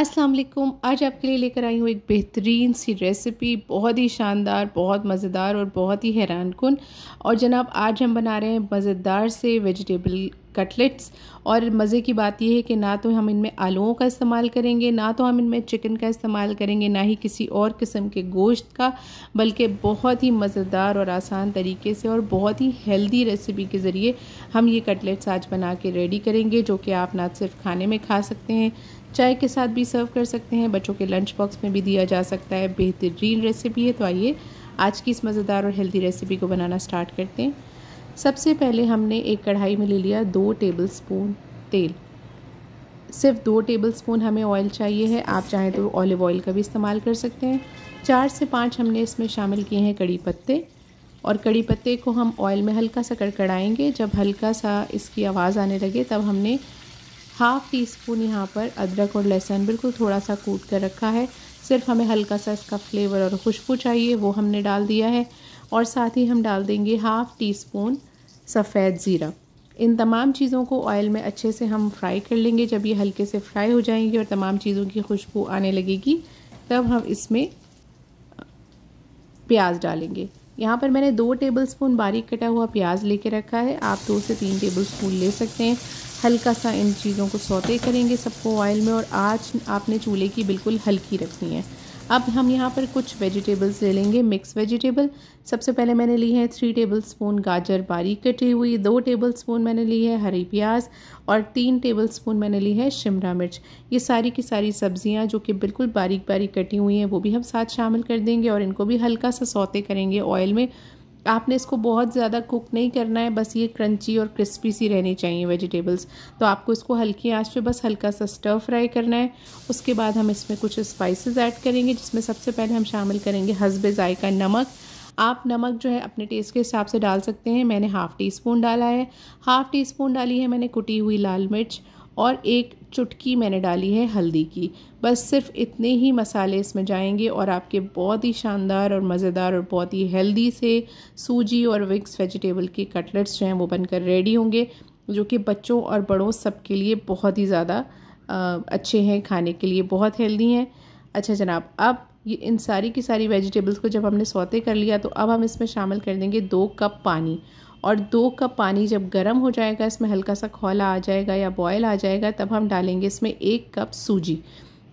अस्सलाम वालेकुम आज आपके लिए लेकर आई हूँ एक बेहतरीन सी रेसिपी बहुत ही शानदार बहुत मज़ेदार और बहुत ही हैरान कन और जनाब आज हम बना रहे हैं मज़ेदार से वेजिटेबल कटलेट्स और मज़े की बात यह है कि ना तो हम इनमें आलूओं का इस्तेमाल करेंगे ना तो हम इनमें चिकन का इस्तेमाल करेंगे ना ही किसी और किस्म के गोश्त का बल्कि बहुत ही मज़ेदार और आसान तरीके से और बहुत ही हेल्दी रेसिपी के ज़रिए हम ये कटलेट्स आज बना के रेडी करेंगे जो कि आप ना सिर्फ खाने में खा सकते हैं चाय के साथ भी सर्व कर सकते हैं बच्चों के लंच बॉक्स में भी दिया जा सकता है बेहतरीन रेसिपी है तो आइए आज की इस मज़ेदार और हेल्दी रेसिपी को बनाना स्टार्ट करते हैं सबसे पहले हमने एक कढ़ाई में ले लिया दो टेबल स्पून तेल सिर्फ दो टेबल स्पून हमें ऑयल चाहिए है आप चाहें तो ऑलिव ऑयल का भी इस्तेमाल कर सकते हैं चार से पाँच हमने इसमें शामिल किए हैं कड़ी पत्ते और कड़ी पत्ते को हम ऑयल में हल्का सा कड़कड़ाएंगे जब हल्का सा इसकी आवाज़ आने लगे तब हमने हाफ़ टी स्पून यहाँ पर अदरक और लहसुन बिल्कुल थोड़ा सा कूट कर रखा है सिर्फ हमें हल्का सा इसका फ्लेवर और खुशबू चाहिए वो हमने डाल दिया है और साथ ही हम डाल देंगे हाफ़ टी स्पून सफ़ेद ज़ीरा इन तमाम चीज़ों को ऑयल में अच्छे से हम फ्राई कर लेंगे जब ये हल्के से फ्राई हो जाएंगे और तमाम चीज़ों की खुशबू आने लगेगी तब हम इसमें प्याज डालेंगे यहाँ पर मैंने दो टेबलस्पून बारीक कटा हुआ प्याज लेके रखा है आप दो से तीन टेबलस्पून ले सकते हैं हल्का सा इन चीज़ों को सौते करेंगे सबको ऑयल में और आज आपने चूल्हे की बिल्कुल हल्की रखनी है अब हम यहाँ पर कुछ वेजिटेबल्स ले लेंगे मिक्स वेजिटेबल सबसे पहले मैंने ली है थ्री टेबल स्पून गाजर बारीक कटी हुई दो टेबल स्पून मैंने ली है हरी प्याज और तीन टेबल स्पून मैंने ली है शिमला मिर्च ये सारी की सारी सब्जियाँ जो कि बिल्कुल बारीक बारीक कटी हुई हैं वो भी हम साथ शामिल कर देंगे और इनको भी हल्का सा सौते करेंगे ऑयल में आपने इसको बहुत ज़्यादा कुक नहीं करना है बस ये क्रंची और क्रिस्पी सी रहनी चाहिए वेजिटेबल्स तो आपको इसको हल्की आंच पे बस हल्का सा स्टर फ्राई करना है उसके बाद हम इसमें कुछ स्पाइसेस ऐड करेंगे जिसमें सबसे पहले हम शामिल करेंगे हसब ज़ायका नमक आप नमक जो है अपने टेस्ट के हिसाब से डाल सकते हैं मैंने हाफ़ टी स्पून डाला है हाफ़ टी स्पून डाली है मैंने कुटी हुई लाल मिर्च और एक चुटकी मैंने डाली है हल्दी की बस सिर्फ इतने ही मसाले इसमें जाएंगे और आपके बहुत ही शानदार और मज़ेदार और बहुत ही हेल्दी से सूजी और विक्स वेजिटेबल के कटलेट्स जो हैं वो बनकर रेडी होंगे जो कि बच्चों और बड़ों सबके लिए बहुत ही ज़्यादा अच्छे हैं खाने के लिए बहुत हेल्दी हैं अच्छा जनाब अब ये इन सारी की सारी वेजिटेबल्स को जब हमने सौते कर लिया तो अब हम इसमें शामिल कर देंगे दो कप पानी और दो कप पानी जब गर्म हो जाएगा इसमें हल्का सा खौला आ जाएगा या बॉयल आ जाएगा तब हम डालेंगे इसमें एक कप सूजी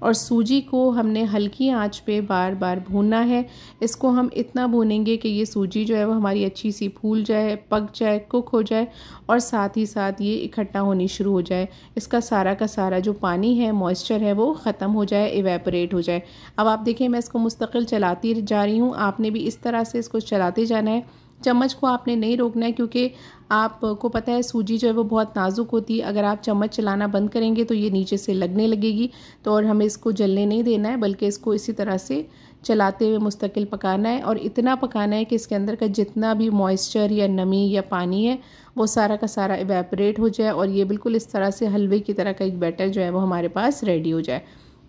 और सूजी को हमने हल्की आंच पे बार बार भूनना है इसको हम इतना भूनेंगे कि ये सूजी जो है वो हमारी अच्छी सी फूल जाए पक जाए कुक हो जाए और साथ ही साथ ये इकट्ठा होनी शुरू हो जाए इसका सारा का सारा जो पानी है मॉइस्चर है वो ख़त्म हो जाए इवेपोरेट हो जाए अब आप देखें मैं इसको मुस्तकिल चलाती जा रही हूँ आपने भी इस तरह से इसको चलाते जाना है चम्मच को आपने नहीं रोकना है क्योंकि आपको पता है सूजी जो है वो बहुत नाजुक होती है अगर आप चम्मच चलाना बंद करेंगे तो ये नीचे से लगने लगेगी तो और हमें इसको जलने नहीं देना है बल्कि इसको इसी तरह से चलाते हुए मुस्तकिल पकाना है और इतना पकाना है कि इसके अंदर का जितना भी मॉइस्चर या नमी या पानी है वो सारा का सारा इवेपरेट हो जाए और ये बिल्कुल इस तरह से हलवे की तरह का एक बैटर जो है वो हमारे पास रेडी हो जाए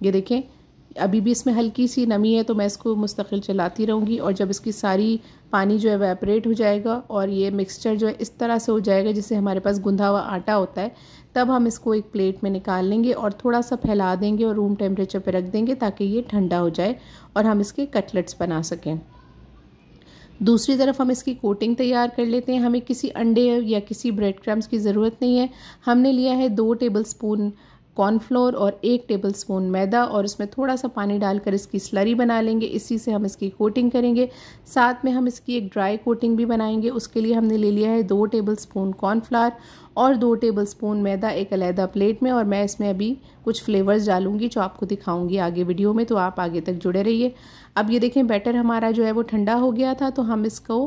ये देखें अभी भी इसमें हल्की सी नमी है तो मैं इसको मुस्तकिल चलाती रहूँगी और जब इसकी सारी पानी जो है वेपरेट हो जाएगा और ये मिक्सचर जो है इस तरह से हो जाएगा जिससे हमारे पास गुंधा हुआ आटा होता है तब हम इसको एक प्लेट में निकाल लेंगे और थोड़ा सा फैला देंगे और रूम टेम्परेचर पर रख देंगे ताकि ये ठंडा हो जाए और हम इसके कटलेट्स बना सकें दूसरी तरफ हम इसकी कोटिंग तैयार कर लेते हैं हमें किसी अंडे या किसी ब्रेड क्रम्स की ज़रूरत नहीं है हमने लिया है दो टेबल स्पून कॉर्नफ्लोर और एक टेबल स्पून मैदा और इसमें थोड़ा सा पानी डालकर इसकी स्लरी बना लेंगे इसी से हम इसकी कोटिंग करेंगे साथ में हम इसकी एक ड्राई कोटिंग भी बनाएंगे उसके लिए हमने ले लिया है दो टेबल स्पून कॉर्नफ्लावर और दो टेबल स्पून मैदा एक अलहदा प्लेट में और मैं इसमें अभी कुछ फ्लेवर्स डालूंगी जो आपको दिखाऊंगी आगे वीडियो में तो आप आगे तक जुड़े रहिए अब ये देखें बैटर हमारा जो है वो ठंडा हो गया था तो हम इसको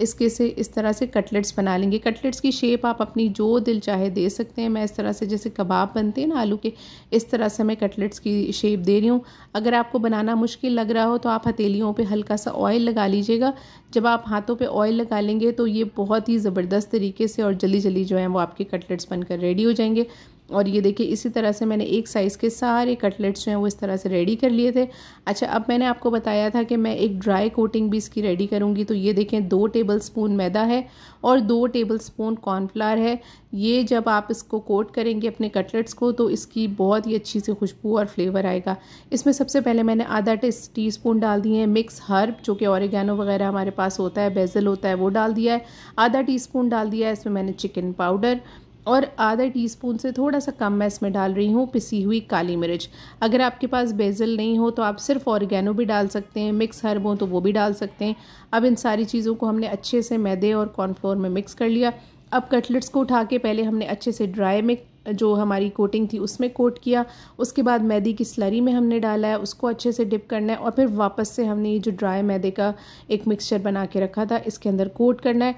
इसके से इस तरह से कटलेट्स बना लेंगे कटलेट्स की शेप आप अपनी जो दिल चाहे दे सकते हैं मैं इस तरह से जैसे कबाब बनते हैं ना आलू के इस तरह से मैं कटलेट्स की शेप दे रही हूँ अगर आपको बनाना मुश्किल लग रहा हो तो आप हथेलियों पे हल्का सा ऑयल लगा लीजिएगा जब आप हाथों पे ऑयल लगा लेंगे तो ये बहुत ही ज़बरदस्त तरीके से और जल्दी जल्दी जो है वो आपके कटलेट्स बनकर रेडी हो जाएंगे और ये देखिए इसी तरह से मैंने एक साइज़ के सारे कटलेट्स जो हैं वो इस तरह से रेडी कर लिए थे अच्छा अब मैंने आपको बताया था कि मैं एक ड्राई कोटिंग भी इसकी रेडी करूँगी तो ये देखें दो टेबल स्पून मैदा है और दो टेबल स्पून कॉर्नफ्लावर है ये जब आप इसको कोट करेंगे अपने कटलेट्स को तो इसकी बहुत ही अच्छी सी खुशबू और फ्लेवर आएगा इसमें सबसे पहले मैंने आधा टी स्पून डाल दिए हैं मिक्स हर्ब जो कि औरगैनो वगैरह हमारे पास होता है बेजल होता है वो डाल दिया है आधा टी स्पून डाल दिया है इसमें मैंने चिकन पाउडर और आधा टीस्पून से थोड़ा सा कम मैं इसमें डाल रही हूँ पिसी हुई काली मिर्च अगर आपके पास बेजल नहीं हो तो आप सिर्फ ऑरिगेनो भी डाल सकते हैं मिक्स हर्ब हो तो वो भी डाल सकते हैं अब इन सारी चीज़ों को हमने अच्छे से मैदे और कॉर्नफ्लोर में मिक्स कर लिया अब कटलेट्स को उठा के पहले हमने अच्छे से ड्राई में जो हमारी कोटिंग थी उसमें कोट किया उसके बाद मैदे की स्लरी में हमने डाला है उसको अच्छे से डिप करना है और फिर वापस से हमने ये जो ड्राई मैदे का एक मिक्सचर बना के रखा था इसके अंदर कोट करना है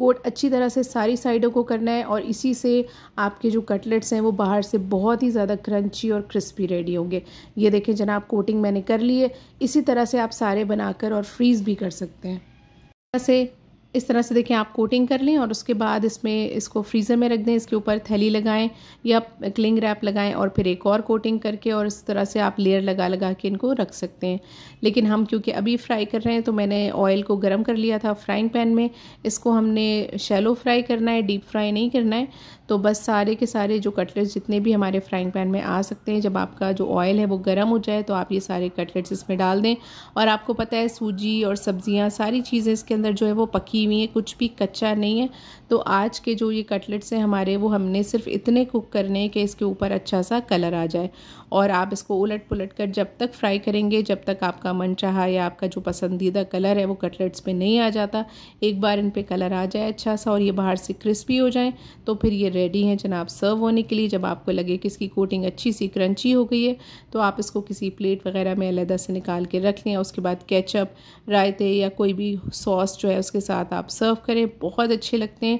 कोट अच्छी तरह से सारी साइडों को करना है और इसी से आपके जो कटलेट्स हैं वो बाहर से बहुत ही ज़्यादा क्रंची और क्रिस्पी रेडी होंगे ये देखें जनाब कोटिंग मैंने कर ली है इसी तरह से आप सारे बनाकर और फ्रीज़ भी कर सकते हैं से इस तरह से देखें आप कोटिंग कर लें और उसके बाद इसमें इसको फ्रीज़र में रख दें इसके ऊपर थैली लगाएं या क्लिंग रैप लगाएं और फिर एक और कोटिंग करके और इस तरह से आप लेयर लगा लगा के इनको रख सकते हैं लेकिन हम क्योंकि अभी फ्राई कर रहे हैं तो मैंने ऑयल को गर्म कर लिया था फ्राइंग पैन में इसको हमने शैलो फ्राई करना है डीप फ्राई नहीं करना है तो बस सारे के सारे जो कटलेट्स जितने भी हमारे फ्राइंग पैन में आ सकते हैं जब आपका जो ऑयल है वो गर्म हो जाए तो आप ये सारे कटलेट्स इसमें डाल दें और आपको पता है सूजी और सब्ज़ियाँ सारी चीज़ें इसके अंदर जो है वो पकी की हुई कुछ भी कच्चा नहीं है तो आज के जो ये कटलेट्स हैं हमारे वो हमने सिर्फ इतने कुक करने कि इसके ऊपर अच्छा सा कलर आ जाए और आप इसको उलट पुलट कर जब तक फ्राई करेंगे जब तक आपका मन चाह या आपका जो पसंदीदा कलर है वो कटलेट्स पे नहीं आ जाता एक बार इन पर कलर आ जाए अच्छा सा और ये बाहर से क्रिस्पी हो जाए तो फिर ये रेडी हैं जनाब सर्व होने के लिए जब आपको लगे कि इसकी कोटिंग अच्छी सी क्रंची हो गई है तो आप इसको किसी प्लेट वगैरह में अलहदा से निकाल के रख लें उसके बाद कैचअप रायते या कोई भी सॉस जो है उसके साथ आप सर्व करें बहुत अच्छे लगते हैं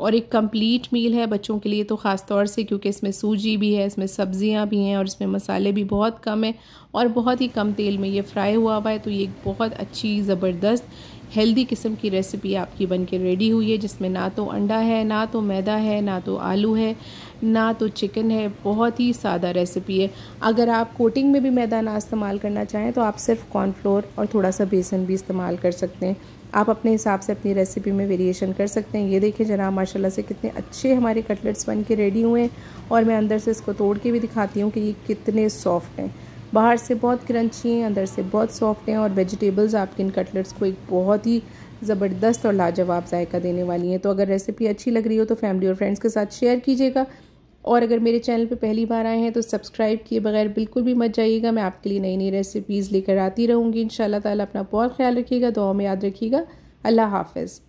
और एक कंप्लीट मील है बच्चों के लिए तो ख़ास तौर से क्योंकि इसमें सूजी भी है इसमें सब्ज़ियाँ भी हैं और इसमें मसाले भी बहुत कम हैं और बहुत ही कम तेल में ये फ्राई हुआ हुआ है तो ये एक बहुत अच्छी ज़बरदस्त हेल्दी किस्म की रेसिपी आपकी बन के रेडी हुई है जिसमें ना तो अंडा है ना तो मैदा है ना तो आलू है ना तो चिकन है बहुत ही सादा रेसिपी है अगर आप कोटिंग में भी मैदा ना इस्तेमाल करना चाहें तो आप सिर्फ कॉर्नफ्लोर और थोड़ा सा बेसन भी इस्तेमाल कर सकते हैं आप अपने हिसाब से अपनी रेसिपी में वेरिएशन कर सकते हैं ये देखिए जनाब माशाल्लाह से कितने अच्छे हमारे कटलेट्स बन के रेडी हुए हैं और मैं अंदर से इसको तोड़ के भी दिखाती हूँ कि ये कितने सॉफ्ट हैं बाहर से बहुत क्रंची हैं अंदर से बहुत सॉफ्ट हैं और वेजिटेबल्स आपके इन कटलेट्स को एक बहुत ही ज़बरदस्त और लाजवाब जायका देने वाली हैं तो अगर रेसिपी अच्छी लग रही हो तो फैमिली और फ्रेंड्स के साथ शेयर कीजिएगा और अगर मेरे चैनल पे पहली बार आए हैं तो सब्सक्राइब किए बगैर बिल्कुल भी मत जाइएगा मैं आपके लिए नई नई रेसिपीज़ लेकर आती रहूँगी इन ताला अपना बहुत ख्याल रखिएगा दुआ में याद रखिएगा अल्लाह हाफिज़